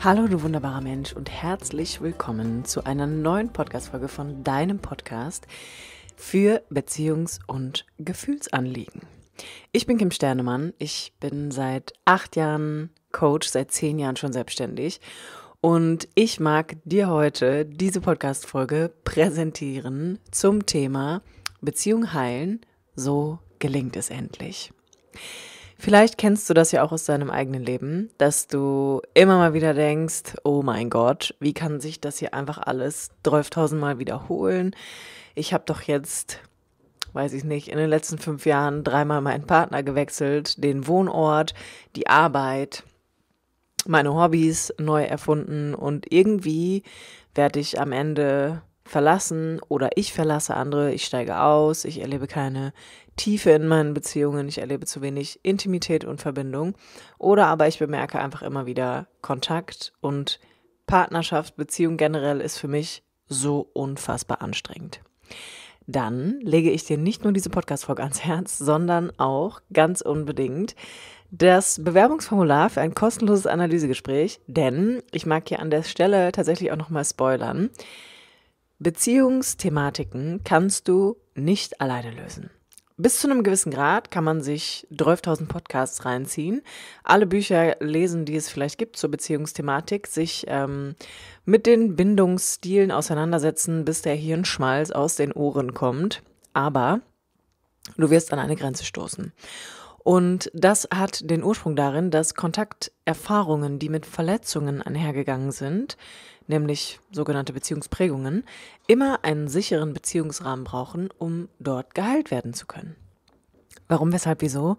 Hallo, du wunderbarer Mensch und herzlich willkommen zu einer neuen Podcast-Folge von deinem Podcast für Beziehungs- und Gefühlsanliegen. Ich bin Kim Sternemann. Ich bin seit acht Jahren Coach, seit zehn Jahren schon selbstständig. Und ich mag dir heute diese Podcast-Folge präsentieren zum Thema Beziehung heilen. So gelingt es endlich. Vielleicht kennst du das ja auch aus deinem eigenen Leben, dass du immer mal wieder denkst, oh mein Gott, wie kann sich das hier einfach alles 12.000 Mal wiederholen? Ich habe doch jetzt, weiß ich nicht, in den letzten fünf Jahren dreimal meinen Partner gewechselt, den Wohnort, die Arbeit, meine Hobbys neu erfunden und irgendwie werde ich am Ende verlassen oder ich verlasse andere, ich steige aus, ich erlebe keine Tiefe in meinen Beziehungen, ich erlebe zu wenig Intimität und Verbindung oder aber ich bemerke einfach immer wieder Kontakt und Partnerschaft, Beziehung generell ist für mich so unfassbar anstrengend. Dann lege ich dir nicht nur diese Podcast-Folge ans Herz, sondern auch ganz unbedingt das Bewerbungsformular für ein kostenloses Analysegespräch, denn ich mag hier an der Stelle tatsächlich auch nochmal spoilern. Beziehungsthematiken kannst du nicht alleine lösen. Bis zu einem gewissen Grad kann man sich 12.000 Podcasts reinziehen, alle Bücher lesen, die es vielleicht gibt zur Beziehungsthematik, sich ähm, mit den Bindungsstilen auseinandersetzen, bis der Hirnschmalz aus den Ohren kommt. Aber du wirst an eine Grenze stoßen. Und das hat den Ursprung darin, dass Kontakterfahrungen, die mit Verletzungen einhergegangen sind, nämlich sogenannte Beziehungsprägungen, immer einen sicheren Beziehungsrahmen brauchen, um dort geheilt werden zu können. Warum, weshalb, wieso?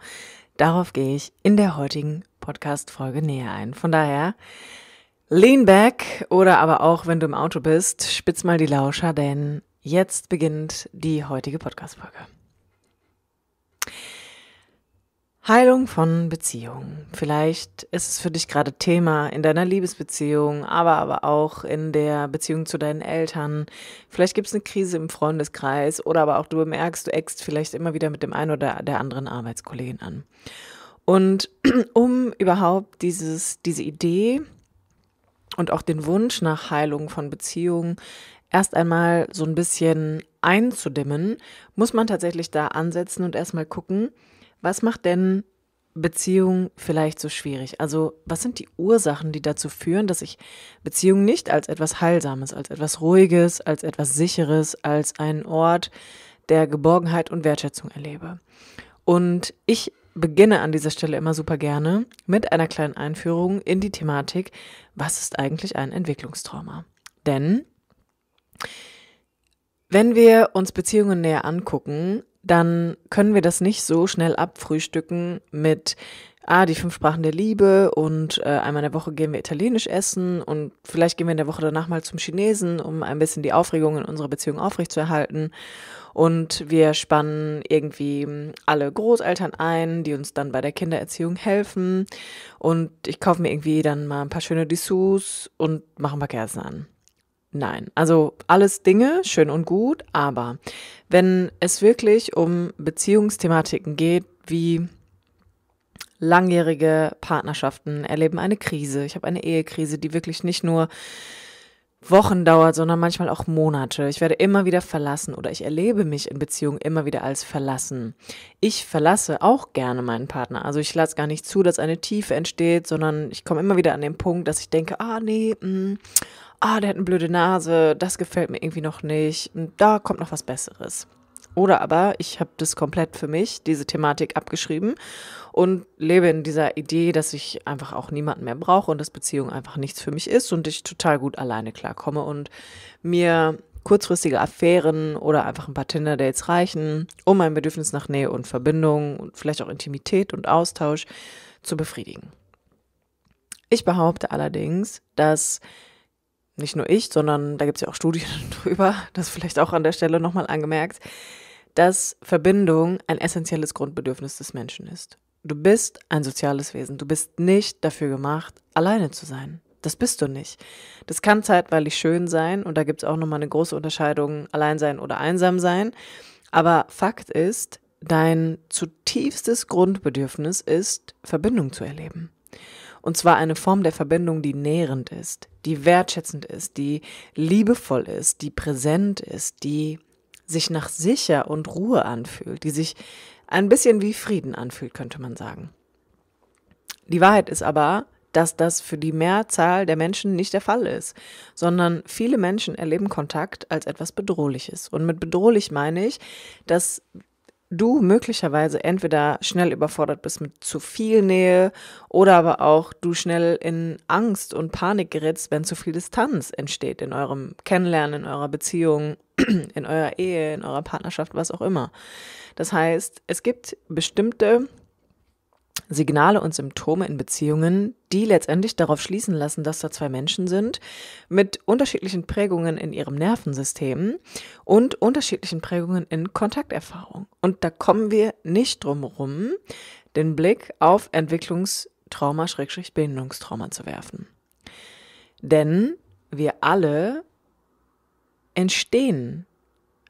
Darauf gehe ich in der heutigen Podcast-Folge näher ein. Von daher, lean back oder aber auch, wenn du im Auto bist, spitz mal die Lauscher, denn jetzt beginnt die heutige Podcast-Folge. Heilung von Beziehungen. Vielleicht ist es für dich gerade Thema in deiner Liebesbeziehung, aber aber auch in der Beziehung zu deinen Eltern. Vielleicht gibt es eine Krise im Freundeskreis oder aber auch du bemerkst, du eckst vielleicht immer wieder mit dem einen oder der anderen Arbeitskollegen an. Und um überhaupt dieses, diese Idee und auch den Wunsch nach Heilung von Beziehungen erst einmal so ein bisschen einzudimmen, muss man tatsächlich da ansetzen und erstmal gucken, was macht denn Beziehung vielleicht so schwierig? Also, was sind die Ursachen, die dazu führen, dass ich Beziehung nicht als etwas Heilsames, als etwas Ruhiges, als etwas Sicheres, als einen Ort der Geborgenheit und Wertschätzung erlebe? Und ich beginne an dieser Stelle immer super gerne mit einer kleinen Einführung in die Thematik, was ist eigentlich ein Entwicklungstrauma? Denn wenn wir uns Beziehungen näher angucken, dann können wir das nicht so schnell abfrühstücken mit, ah, die fünf Sprachen der Liebe und äh, einmal in der Woche gehen wir italienisch essen und vielleicht gehen wir in der Woche danach mal zum Chinesen, um ein bisschen die Aufregung in unserer Beziehung aufrechtzuerhalten. Und wir spannen irgendwie hm, alle Großeltern ein, die uns dann bei der Kindererziehung helfen. Und ich kaufe mir irgendwie dann mal ein paar schöne Dessous und mache ein paar Kerzen an. Nein. Also alles Dinge, schön und gut, aber wenn es wirklich um Beziehungsthematiken geht, wie langjährige Partnerschaften erleben eine Krise. Ich habe eine Ehekrise, die wirklich nicht nur Wochen dauert, sondern manchmal auch Monate. Ich werde immer wieder verlassen oder ich erlebe mich in Beziehungen immer wieder als verlassen. Ich verlasse auch gerne meinen Partner. Also ich lasse gar nicht zu, dass eine Tiefe entsteht, sondern ich komme immer wieder an den Punkt, dass ich denke, ah nee, mh, mm, ah, der hat eine blöde Nase, das gefällt mir irgendwie noch nicht, da kommt noch was Besseres. Oder aber ich habe das komplett für mich, diese Thematik abgeschrieben und lebe in dieser Idee, dass ich einfach auch niemanden mehr brauche und dass Beziehung einfach nichts für mich ist und ich total gut alleine klarkomme und mir kurzfristige Affären oder einfach ein paar Tinder-Dates reichen, um mein Bedürfnis nach Nähe und Verbindung und vielleicht auch Intimität und Austausch zu befriedigen. Ich behaupte allerdings, dass nicht nur ich, sondern da gibt es ja auch Studien drüber, das vielleicht auch an der Stelle nochmal angemerkt, dass Verbindung ein essentielles Grundbedürfnis des Menschen ist. Du bist ein soziales Wesen. Du bist nicht dafür gemacht, alleine zu sein. Das bist du nicht. Das kann zeitweilig schön sein und da gibt es auch nochmal eine große Unterscheidung, allein sein oder einsam sein. Aber Fakt ist, dein zutiefstes Grundbedürfnis ist, Verbindung zu erleben. Und zwar eine Form der Verbindung, die nährend ist, die wertschätzend ist, die liebevoll ist, die präsent ist, die sich nach sicher und Ruhe anfühlt, die sich ein bisschen wie Frieden anfühlt, könnte man sagen. Die Wahrheit ist aber, dass das für die Mehrzahl der Menschen nicht der Fall ist, sondern viele Menschen erleben Kontakt als etwas Bedrohliches. Und mit bedrohlich meine ich, dass du möglicherweise entweder schnell überfordert bist mit zu viel Nähe oder aber auch du schnell in Angst und Panik gerätst, wenn zu viel Distanz entsteht in eurem Kennenlernen, in eurer Beziehung, in eurer Ehe, in eurer Partnerschaft, was auch immer. Das heißt, es gibt bestimmte Signale und Symptome in Beziehungen, die letztendlich darauf schließen lassen, dass da zwei Menschen sind mit unterschiedlichen Prägungen in ihrem Nervensystem und unterschiedlichen Prägungen in Kontakterfahrung. Und da kommen wir nicht drum herum, den Blick auf Entwicklungstrauma, Bindungstrauma zu werfen. Denn wir alle entstehen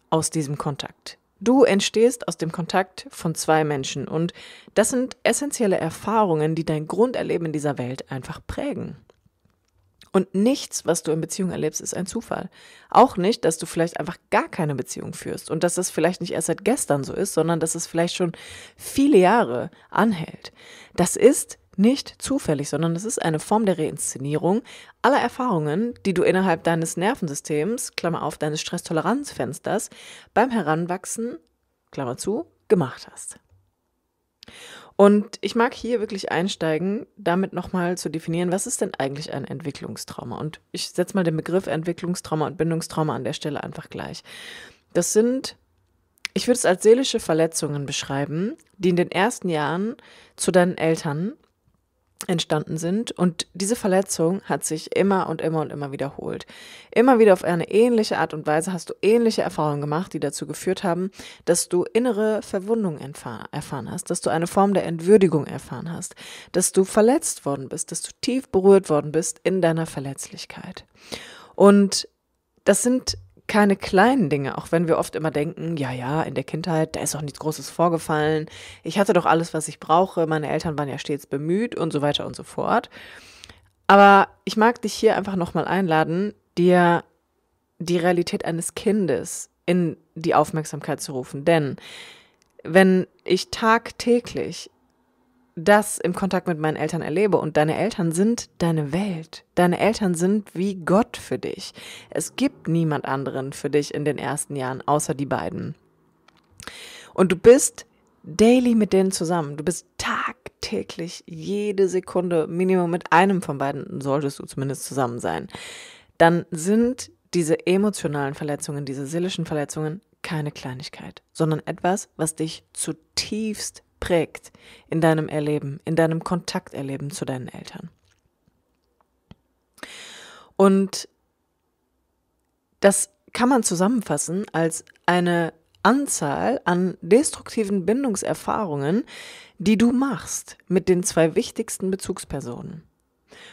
aus diesem Kontakt. Du entstehst aus dem Kontakt von zwei Menschen und das sind essentielle Erfahrungen, die dein Grunderleben in dieser Welt einfach prägen. Und nichts, was du in Beziehung erlebst, ist ein Zufall. Auch nicht, dass du vielleicht einfach gar keine Beziehung führst und dass das vielleicht nicht erst seit gestern so ist, sondern dass es vielleicht schon viele Jahre anhält. Das ist nicht zufällig, sondern es ist eine Form der Reinszenierung aller Erfahrungen, die du innerhalb deines Nervensystems, Klammer auf, deines Stresstoleranzfensters, beim Heranwachsen, Klammer zu, gemacht hast. Und ich mag hier wirklich einsteigen, damit nochmal zu definieren, was ist denn eigentlich ein Entwicklungstrauma? Und ich setze mal den Begriff Entwicklungstrauma und Bindungstrauma an der Stelle einfach gleich. Das sind, ich würde es als seelische Verletzungen beschreiben, die in den ersten Jahren zu deinen Eltern, entstanden sind. Und diese Verletzung hat sich immer und immer und immer wiederholt. Immer wieder auf eine ähnliche Art und Weise hast du ähnliche Erfahrungen gemacht, die dazu geführt haben, dass du innere Verwundung erfahren hast, dass du eine Form der Entwürdigung erfahren hast, dass du verletzt worden bist, dass du tief berührt worden bist in deiner Verletzlichkeit. Und das sind keine kleinen Dinge, auch wenn wir oft immer denken, ja, ja, in der Kindheit, da ist doch nichts Großes vorgefallen, ich hatte doch alles, was ich brauche, meine Eltern waren ja stets bemüht und so weiter und so fort. Aber ich mag dich hier einfach nochmal einladen, dir die Realität eines Kindes in die Aufmerksamkeit zu rufen. Denn wenn ich tagtäglich das im Kontakt mit meinen Eltern erlebe. Und deine Eltern sind deine Welt. Deine Eltern sind wie Gott für dich. Es gibt niemand anderen für dich in den ersten Jahren, außer die beiden. Und du bist daily mit denen zusammen. Du bist tagtäglich, jede Sekunde, Minimum mit einem von beiden solltest du zumindest zusammen sein. Dann sind diese emotionalen Verletzungen, diese seelischen Verletzungen keine Kleinigkeit, sondern etwas, was dich zutiefst prägt in deinem Erleben, in deinem Kontakterleben zu deinen Eltern. Und das kann man zusammenfassen als eine Anzahl an destruktiven Bindungserfahrungen, die du machst mit den zwei wichtigsten Bezugspersonen.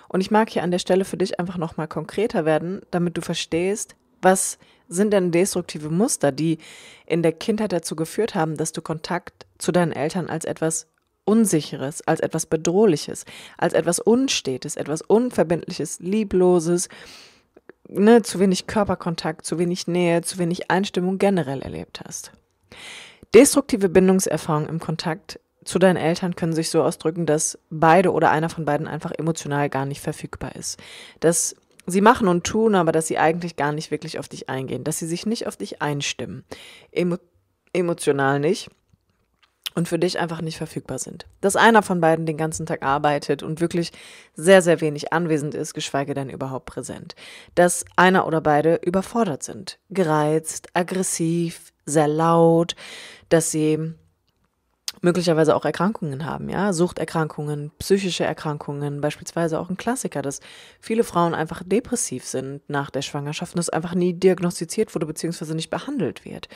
Und ich mag hier an der Stelle für dich einfach nochmal konkreter werden, damit du verstehst, was sind denn destruktive Muster, die in der Kindheit dazu geführt haben, dass du Kontakt zu deinen Eltern als etwas Unsicheres, als etwas Bedrohliches, als etwas Unstetes, etwas Unverbindliches, Liebloses, ne, zu wenig Körperkontakt, zu wenig Nähe, zu wenig Einstimmung generell erlebt hast. Destruktive Bindungserfahrungen im Kontakt zu deinen Eltern können sich so ausdrücken, dass beide oder einer von beiden einfach emotional gar nicht verfügbar ist. Dass sie machen und tun, aber dass sie eigentlich gar nicht wirklich auf dich eingehen, dass sie sich nicht auf dich einstimmen. Emo emotional nicht und für dich einfach nicht verfügbar sind. Dass einer von beiden den ganzen Tag arbeitet und wirklich sehr, sehr wenig anwesend ist, geschweige denn überhaupt präsent. Dass einer oder beide überfordert sind, gereizt, aggressiv, sehr laut, dass sie möglicherweise auch Erkrankungen haben, ja, Suchterkrankungen, psychische Erkrankungen, beispielsweise auch ein Klassiker, dass viele Frauen einfach depressiv sind nach der Schwangerschaft und das einfach nie diagnostiziert wurde beziehungsweise nicht behandelt wird.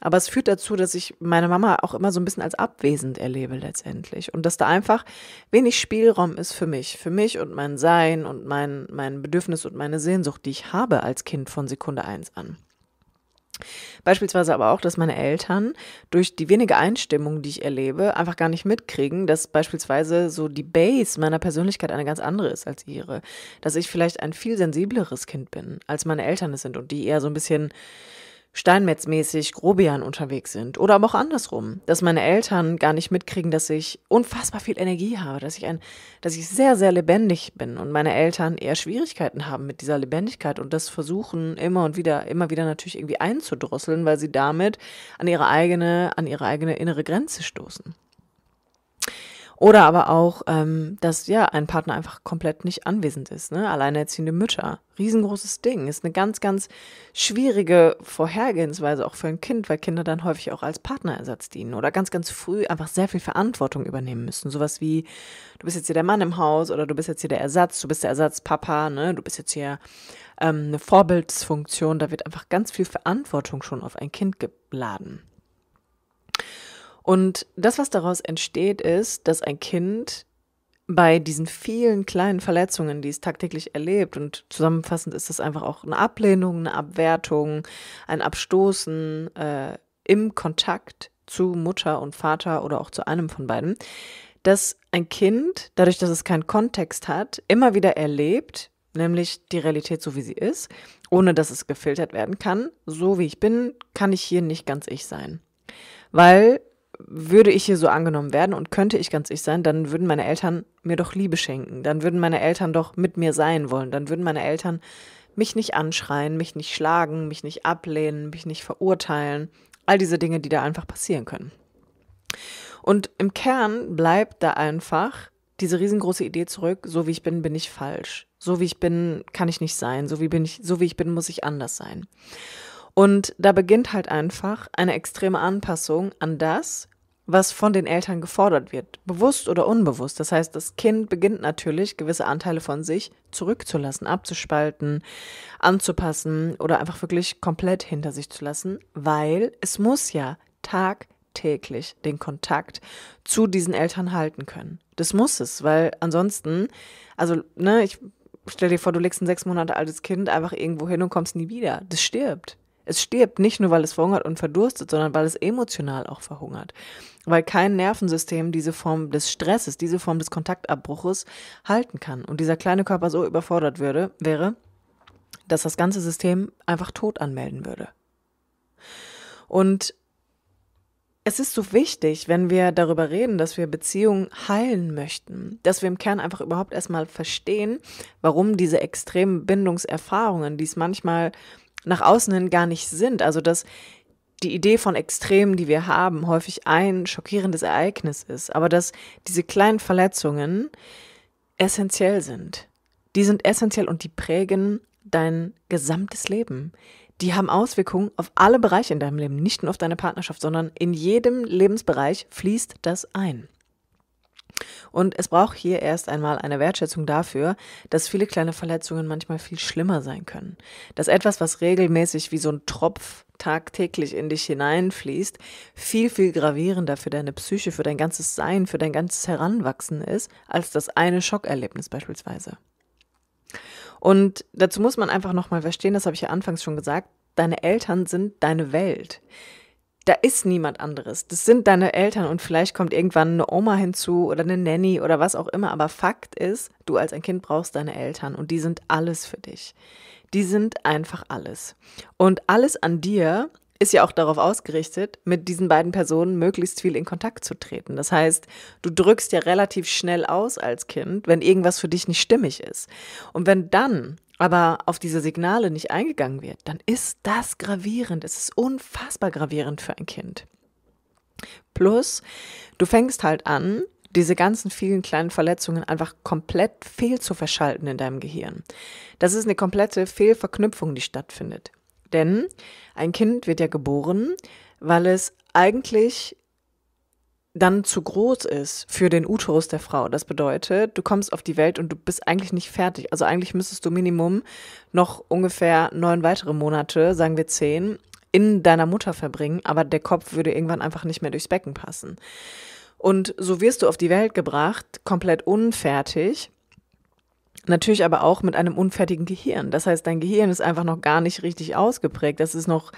Aber es führt dazu, dass ich meine Mama auch immer so ein bisschen als abwesend erlebe letztendlich und dass da einfach wenig Spielraum ist für mich, für mich und mein Sein und mein, mein Bedürfnis und meine Sehnsucht, die ich habe als Kind von Sekunde eins an. Beispielsweise aber auch, dass meine Eltern durch die wenige Einstimmung, die ich erlebe, einfach gar nicht mitkriegen, dass beispielsweise so die Base meiner Persönlichkeit eine ganz andere ist als ihre. Dass ich vielleicht ein viel sensibleres Kind bin, als meine Eltern es sind und die eher so ein bisschen steinmetzmäßig Grobian unterwegs sind oder aber auch andersrum, dass meine Eltern gar nicht mitkriegen, dass ich unfassbar viel Energie habe, dass ich ein, dass ich sehr, sehr lebendig bin und meine Eltern eher Schwierigkeiten haben mit dieser Lebendigkeit und das versuchen immer und wieder, immer wieder natürlich irgendwie einzudrosseln, weil sie damit an ihre eigene, an ihre eigene innere Grenze stoßen. Oder aber auch, ähm, dass ja ein Partner einfach komplett nicht anwesend ist. Ne? Alleinerziehende Mütter. Riesengroßes Ding. Ist eine ganz, ganz schwierige Vorhergehensweise auch für ein Kind, weil Kinder dann häufig auch als Partnerersatz dienen oder ganz, ganz früh einfach sehr viel Verantwortung übernehmen müssen. Sowas wie, du bist jetzt hier der Mann im Haus oder du bist jetzt hier der Ersatz, du bist der Ersatzpapa, ne? du bist jetzt hier ähm, eine Vorbildsfunktion. Da wird einfach ganz viel Verantwortung schon auf ein Kind geladen. Und das, was daraus entsteht, ist, dass ein Kind bei diesen vielen kleinen Verletzungen, die es tagtäglich erlebt, und zusammenfassend ist das einfach auch eine Ablehnung, eine Abwertung, ein Abstoßen äh, im Kontakt zu Mutter und Vater oder auch zu einem von beiden, dass ein Kind, dadurch, dass es keinen Kontext hat, immer wieder erlebt, nämlich die Realität so, wie sie ist, ohne dass es gefiltert werden kann. So wie ich bin, kann ich hier nicht ganz ich sein. Weil würde ich hier so angenommen werden und könnte ich ganz ich sein, dann würden meine Eltern mir doch Liebe schenken. Dann würden meine Eltern doch mit mir sein wollen. Dann würden meine Eltern mich nicht anschreien, mich nicht schlagen, mich nicht ablehnen, mich nicht verurteilen. All diese Dinge, die da einfach passieren können. Und im Kern bleibt da einfach diese riesengroße Idee zurück, so wie ich bin, bin ich falsch. So wie ich bin, kann ich nicht sein. So wie bin ich, so wie ich bin, muss ich anders sein. Und da beginnt halt einfach eine extreme Anpassung an das, was von den Eltern gefordert wird, bewusst oder unbewusst. Das heißt, das Kind beginnt natürlich, gewisse Anteile von sich zurückzulassen, abzuspalten, anzupassen oder einfach wirklich komplett hinter sich zu lassen, weil es muss ja tagtäglich den Kontakt zu diesen Eltern halten können. Das muss es, weil ansonsten, also, ne, ich stell dir vor, du legst ein sechs Monate altes Kind einfach irgendwo hin und kommst nie wieder. Das stirbt. Es stirbt nicht nur, weil es verhungert und verdurstet, sondern weil es emotional auch verhungert. Weil kein Nervensystem diese Form des Stresses, diese Form des Kontaktabbruches halten kann. Und dieser kleine Körper so überfordert würde, wäre, dass das ganze System einfach tot anmelden würde. Und es ist so wichtig, wenn wir darüber reden, dass wir Beziehungen heilen möchten, dass wir im Kern einfach überhaupt erstmal verstehen, warum diese extremen Bindungserfahrungen, die es manchmal nach außen hin gar nicht sind. Also dass die Idee von Extremen, die wir haben, häufig ein schockierendes Ereignis ist, aber dass diese kleinen Verletzungen essentiell sind. Die sind essentiell und die prägen dein gesamtes Leben. Die haben Auswirkungen auf alle Bereiche in deinem Leben, nicht nur auf deine Partnerschaft, sondern in jedem Lebensbereich fließt das ein. Und es braucht hier erst einmal eine Wertschätzung dafür, dass viele kleine Verletzungen manchmal viel schlimmer sein können. Dass etwas, was regelmäßig wie so ein Tropf tagtäglich in dich hineinfließt, viel, viel gravierender für deine Psyche, für dein ganzes Sein, für dein ganzes Heranwachsen ist, als das eine Schockerlebnis beispielsweise. Und dazu muss man einfach nochmal verstehen, das habe ich ja anfangs schon gesagt, deine Eltern sind deine Welt da ist niemand anderes. Das sind deine Eltern und vielleicht kommt irgendwann eine Oma hinzu oder eine Nanny oder was auch immer. Aber Fakt ist, du als ein Kind brauchst deine Eltern und die sind alles für dich. Die sind einfach alles. Und alles an dir ist ja auch darauf ausgerichtet, mit diesen beiden Personen möglichst viel in Kontakt zu treten. Das heißt, du drückst ja relativ schnell aus als Kind, wenn irgendwas für dich nicht stimmig ist. Und wenn dann aber auf diese Signale nicht eingegangen wird, dann ist das gravierend. Es ist unfassbar gravierend für ein Kind. Plus, du fängst halt an, diese ganzen vielen kleinen Verletzungen einfach komplett fehl zu verschalten in deinem Gehirn. Das ist eine komplette Fehlverknüpfung, die stattfindet. Denn ein Kind wird ja geboren, weil es eigentlich dann zu groß ist für den Uterus der Frau. Das bedeutet, du kommst auf die Welt und du bist eigentlich nicht fertig. Also eigentlich müsstest du Minimum noch ungefähr neun weitere Monate, sagen wir zehn, in deiner Mutter verbringen, aber der Kopf würde irgendwann einfach nicht mehr durchs Becken passen. Und so wirst du auf die Welt gebracht, komplett unfertig. Natürlich aber auch mit einem unfertigen Gehirn. Das heißt, dein Gehirn ist einfach noch gar nicht richtig ausgeprägt. Das ist noch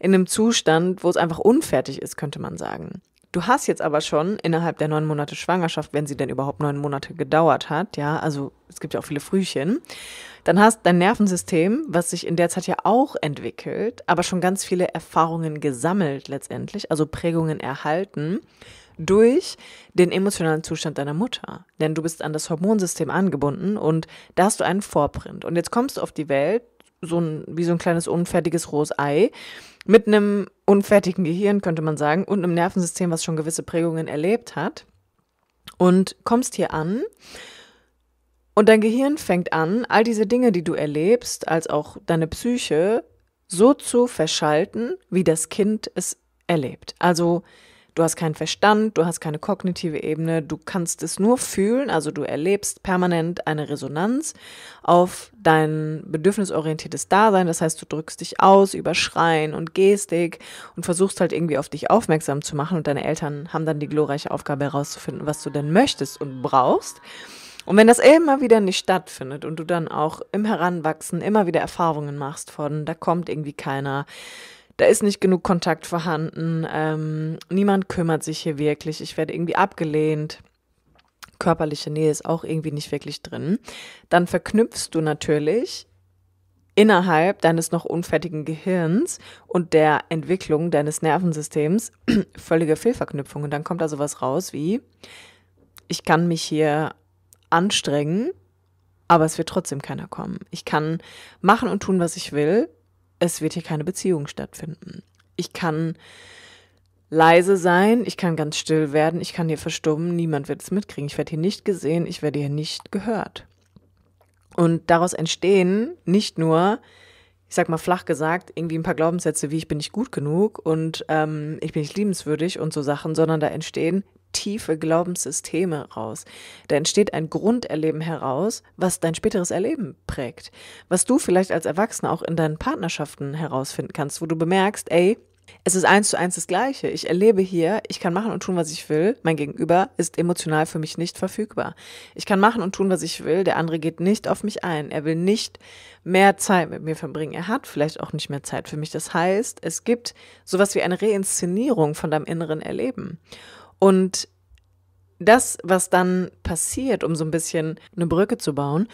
in einem Zustand, wo es einfach unfertig ist, könnte man sagen. Du hast jetzt aber schon innerhalb der neun Monate Schwangerschaft, wenn sie denn überhaupt neun Monate gedauert hat, ja, also es gibt ja auch viele Frühchen, dann hast dein Nervensystem, was sich in der Zeit ja auch entwickelt, aber schon ganz viele Erfahrungen gesammelt letztendlich, also Prägungen erhalten durch den emotionalen Zustand deiner Mutter. Denn du bist an das Hormonsystem angebunden und da hast du einen Vorprint. Und jetzt kommst du auf die Welt, so ein, wie so ein kleines unfertiges rohes Ei. Mit einem unfertigen Gehirn, könnte man sagen, und einem Nervensystem, was schon gewisse Prägungen erlebt hat. Und kommst hier an und dein Gehirn fängt an, all diese Dinge, die du erlebst, als auch deine Psyche, so zu verschalten, wie das Kind es erlebt. Also Du hast keinen Verstand, du hast keine kognitive Ebene, du kannst es nur fühlen, also du erlebst permanent eine Resonanz auf dein bedürfnisorientiertes Dasein. Das heißt, du drückst dich aus über Schreien und Gestik und versuchst halt irgendwie auf dich aufmerksam zu machen und deine Eltern haben dann die glorreiche Aufgabe herauszufinden, was du denn möchtest und brauchst. Und wenn das immer wieder nicht stattfindet und du dann auch im Heranwachsen immer wieder Erfahrungen machst von, da kommt irgendwie keiner, da ist nicht genug Kontakt vorhanden, ähm, niemand kümmert sich hier wirklich, ich werde irgendwie abgelehnt. Körperliche Nähe ist auch irgendwie nicht wirklich drin. Dann verknüpfst du natürlich innerhalb deines noch unfertigen Gehirns und der Entwicklung deines Nervensystems völlige Fehlverknüpfung. Und dann kommt da sowas raus wie, ich kann mich hier anstrengen, aber es wird trotzdem keiner kommen. Ich kann machen und tun, was ich will, es wird hier keine Beziehung stattfinden. Ich kann leise sein, ich kann ganz still werden, ich kann hier verstummen, niemand wird es mitkriegen. Ich werde hier nicht gesehen, ich werde hier nicht gehört. Und daraus entstehen nicht nur, ich sag mal flach gesagt, irgendwie ein paar Glaubenssätze wie ich bin nicht gut genug und ähm, ich bin nicht liebenswürdig und so Sachen, sondern da entstehen tiefe Glaubenssysteme raus. Da entsteht ein Grunderleben heraus, was dein späteres Erleben prägt. Was du vielleicht als Erwachsener auch in deinen Partnerschaften herausfinden kannst, wo du bemerkst, ey, es ist eins zu eins das Gleiche. Ich erlebe hier, ich kann machen und tun, was ich will. Mein Gegenüber ist emotional für mich nicht verfügbar. Ich kann machen und tun, was ich will. Der andere geht nicht auf mich ein. Er will nicht mehr Zeit mit mir verbringen. Er hat vielleicht auch nicht mehr Zeit für mich. Das heißt, es gibt sowas wie eine Reinszenierung von deinem inneren Erleben. Und das, was dann passiert, um so ein bisschen eine Brücke zu bauen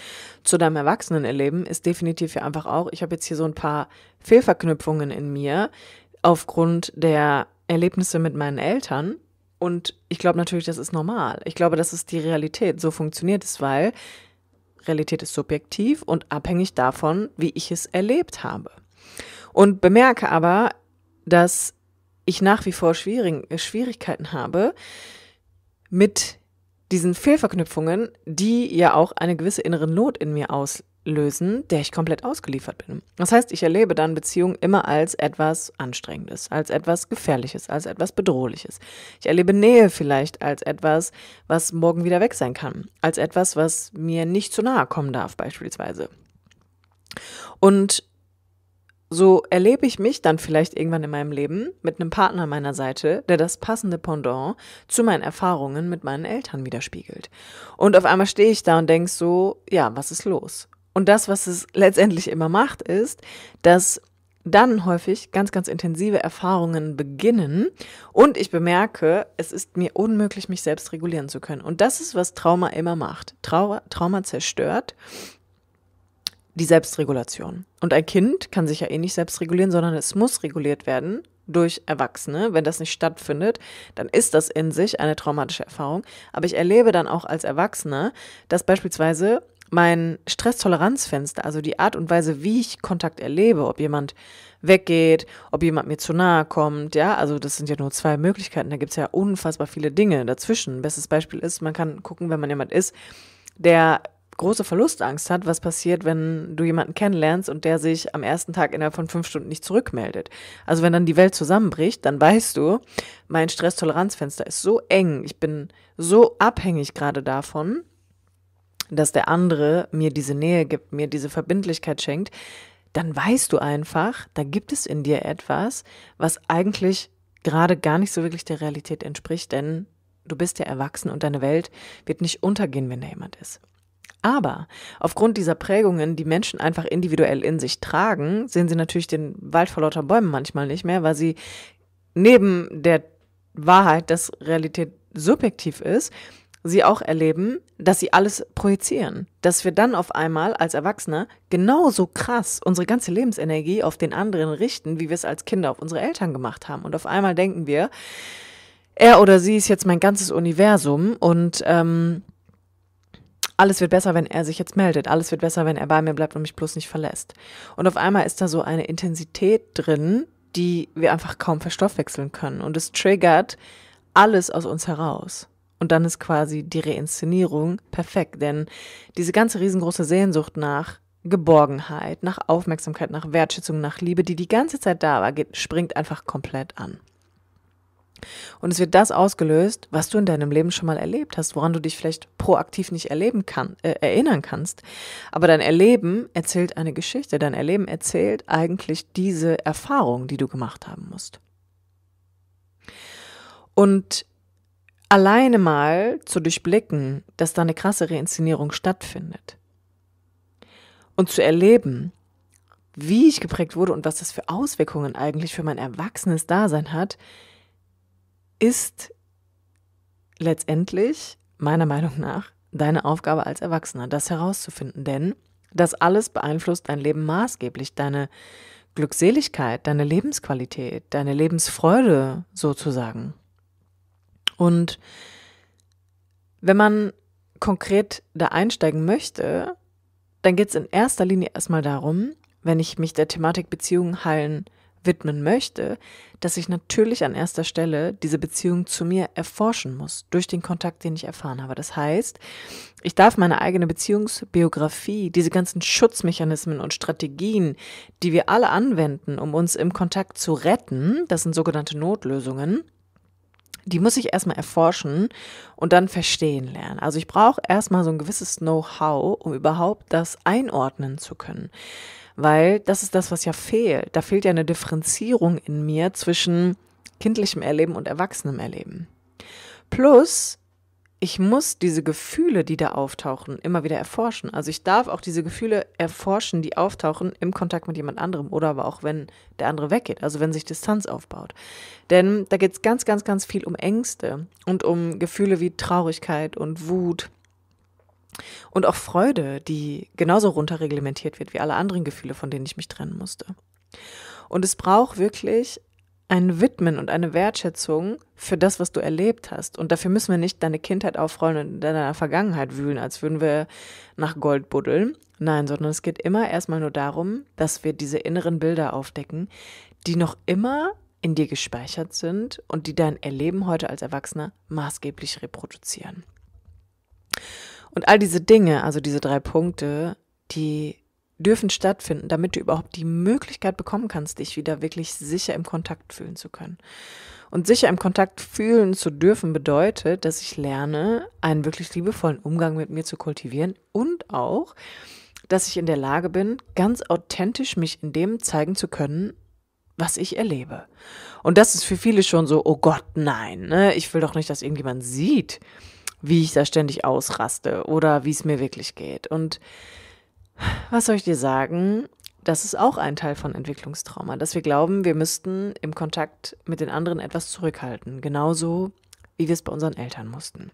zu deinem Erwachsenenerleben, ist definitiv ja einfach auch, ich habe jetzt hier so ein paar Fehlverknüpfungen in mir aufgrund der Erlebnisse mit meinen Eltern. Und ich glaube natürlich, das ist normal. Ich glaube, das ist die Realität. So funktioniert es, weil Realität ist subjektiv und abhängig davon, wie ich es erlebt habe. Und bemerke aber, dass ich nach wie vor Schwierig äh, Schwierigkeiten habe mit diesen Fehlverknüpfungen, die ja auch eine gewisse innere Not in mir auslösen, der ich komplett ausgeliefert bin. Das heißt, ich erlebe dann Beziehungen immer als etwas Anstrengendes, als etwas Gefährliches, als etwas Bedrohliches. Ich erlebe Nähe vielleicht als etwas, was morgen wieder weg sein kann, als etwas, was mir nicht zu nahe kommen darf beispielsweise. Und so erlebe ich mich dann vielleicht irgendwann in meinem Leben mit einem Partner an meiner Seite, der das passende Pendant zu meinen Erfahrungen mit meinen Eltern widerspiegelt. Und auf einmal stehe ich da und denke so, ja, was ist los? Und das, was es letztendlich immer macht, ist, dass dann häufig ganz, ganz intensive Erfahrungen beginnen und ich bemerke, es ist mir unmöglich, mich selbst regulieren zu können. Und das ist, was Trauma immer macht. Trau Trauma zerstört die Selbstregulation. Und ein Kind kann sich ja eh nicht selbst regulieren, sondern es muss reguliert werden durch Erwachsene. Wenn das nicht stattfindet, dann ist das in sich eine traumatische Erfahrung. Aber ich erlebe dann auch als Erwachsener, dass beispielsweise mein Stresstoleranzfenster, also die Art und Weise, wie ich Kontakt erlebe, ob jemand weggeht, ob jemand mir zu nahe kommt, ja, also das sind ja nur zwei Möglichkeiten, da gibt es ja unfassbar viele Dinge dazwischen. Bestes Beispiel ist, man kann gucken, wenn man jemand ist, der große Verlustangst hat, was passiert, wenn du jemanden kennenlernst und der sich am ersten Tag innerhalb von fünf Stunden nicht zurückmeldet. Also wenn dann die Welt zusammenbricht, dann weißt du, mein Stresstoleranzfenster ist so eng, ich bin so abhängig gerade davon, dass der andere mir diese Nähe gibt, mir diese Verbindlichkeit schenkt, dann weißt du einfach, da gibt es in dir etwas, was eigentlich gerade gar nicht so wirklich der Realität entspricht, denn du bist ja erwachsen und deine Welt wird nicht untergehen, wenn da jemand ist. Aber aufgrund dieser Prägungen, die Menschen einfach individuell in sich tragen, sehen sie natürlich den Wald vor lauter Bäumen manchmal nicht mehr, weil sie neben der Wahrheit, dass Realität subjektiv ist, sie auch erleben, dass sie alles projizieren. Dass wir dann auf einmal als Erwachsene genauso krass unsere ganze Lebensenergie auf den anderen richten, wie wir es als Kinder auf unsere Eltern gemacht haben. Und auf einmal denken wir, er oder sie ist jetzt mein ganzes Universum und ähm, alles wird besser, wenn er sich jetzt meldet. Alles wird besser, wenn er bei mir bleibt und mich bloß nicht verlässt. Und auf einmal ist da so eine Intensität drin, die wir einfach kaum verstoffwechseln können. Und es triggert alles aus uns heraus. Und dann ist quasi die Reinszenierung perfekt, denn diese ganze riesengroße Sehnsucht nach Geborgenheit, nach Aufmerksamkeit, nach Wertschätzung, nach Liebe, die die ganze Zeit da war, geht, springt einfach komplett an. Und es wird das ausgelöst, was du in deinem Leben schon mal erlebt hast, woran du dich vielleicht proaktiv nicht erleben kann, äh, erinnern kannst. Aber dein Erleben erzählt eine Geschichte, dein Erleben erzählt eigentlich diese Erfahrung, die du gemacht haben musst. Und alleine mal zu durchblicken, dass da eine krasse Reinszenierung stattfindet und zu erleben, wie ich geprägt wurde und was das für Auswirkungen eigentlich für mein erwachsenes Dasein hat, ist letztendlich, meiner Meinung nach, deine Aufgabe als Erwachsener, das herauszufinden. Denn das alles beeinflusst dein Leben maßgeblich, deine Glückseligkeit, deine Lebensqualität, deine Lebensfreude sozusagen. Und wenn man konkret da einsteigen möchte, dann geht es in erster Linie erstmal darum, wenn ich mich der Thematik Beziehungen heilen widmen möchte, dass ich natürlich an erster Stelle diese Beziehung zu mir erforschen muss, durch den Kontakt, den ich erfahren habe. Das heißt, ich darf meine eigene Beziehungsbiografie, diese ganzen Schutzmechanismen und Strategien, die wir alle anwenden, um uns im Kontakt zu retten, das sind sogenannte Notlösungen, die muss ich erstmal erforschen und dann verstehen lernen. Also ich brauche erstmal so ein gewisses Know-how, um überhaupt das einordnen zu können. Weil das ist das, was ja fehlt. Da fehlt ja eine Differenzierung in mir zwischen kindlichem Erleben und erwachsenem Erleben. Plus, ich muss diese Gefühle, die da auftauchen, immer wieder erforschen. Also ich darf auch diese Gefühle erforschen, die auftauchen im Kontakt mit jemand anderem oder aber auch wenn der andere weggeht, also wenn sich Distanz aufbaut. Denn da geht es ganz, ganz, ganz viel um Ängste und um Gefühle wie Traurigkeit und Wut und auch Freude, die genauso runterreglementiert wird wie alle anderen Gefühle, von denen ich mich trennen musste. Und es braucht wirklich ein Widmen und eine Wertschätzung für das, was du erlebt hast. Und dafür müssen wir nicht deine Kindheit aufrollen und in deiner Vergangenheit wühlen, als würden wir nach Gold buddeln. Nein, sondern es geht immer erstmal nur darum, dass wir diese inneren Bilder aufdecken, die noch immer in dir gespeichert sind und die dein Erleben heute als Erwachsener maßgeblich reproduzieren. Und all diese Dinge, also diese drei Punkte, die dürfen stattfinden, damit du überhaupt die Möglichkeit bekommen kannst, dich wieder wirklich sicher im Kontakt fühlen zu können. Und sicher im Kontakt fühlen zu dürfen bedeutet, dass ich lerne, einen wirklich liebevollen Umgang mit mir zu kultivieren und auch, dass ich in der Lage bin, ganz authentisch mich in dem zeigen zu können, was ich erlebe. Und das ist für viele schon so, oh Gott, nein, ne? ich will doch nicht, dass irgendjemand sieht, wie ich da ständig ausraste oder wie es mir wirklich geht. Und was soll ich dir sagen? Das ist auch ein Teil von Entwicklungstrauma, dass wir glauben, wir müssten im Kontakt mit den anderen etwas zurückhalten, genauso wie wir es bei unseren Eltern mussten.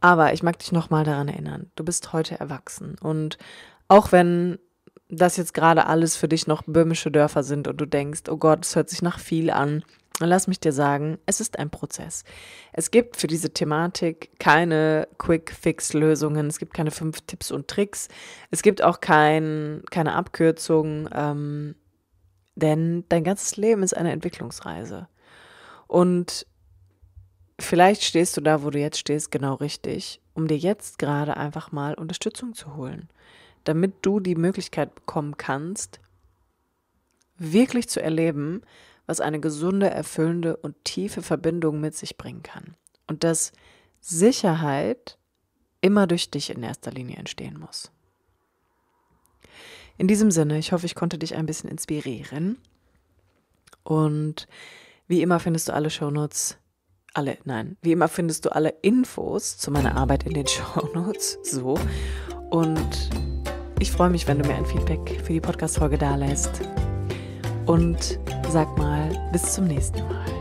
Aber ich mag dich nochmal daran erinnern, du bist heute erwachsen und auch wenn dass jetzt gerade alles für dich noch böhmische Dörfer sind und du denkst, oh Gott, es hört sich nach viel an, dann lass mich dir sagen, es ist ein Prozess. Es gibt für diese Thematik keine Quick-Fix-Lösungen, es gibt keine fünf Tipps und Tricks, es gibt auch kein, keine Abkürzung, ähm, denn dein ganzes Leben ist eine Entwicklungsreise. Und vielleicht stehst du da, wo du jetzt stehst, genau richtig, um dir jetzt gerade einfach mal Unterstützung zu holen damit du die Möglichkeit bekommen kannst, wirklich zu erleben, was eine gesunde, erfüllende und tiefe Verbindung mit sich bringen kann. Und dass Sicherheit immer durch dich in erster Linie entstehen muss. In diesem Sinne, ich hoffe, ich konnte dich ein bisschen inspirieren. Und wie immer findest du alle Shownotes, alle, nein, wie immer findest du alle Infos zu meiner Arbeit in den Shownotes, so. Und ich freue mich, wenn du mir ein Feedback für die Podcast-Folge da lässt. Und sag mal, bis zum nächsten Mal.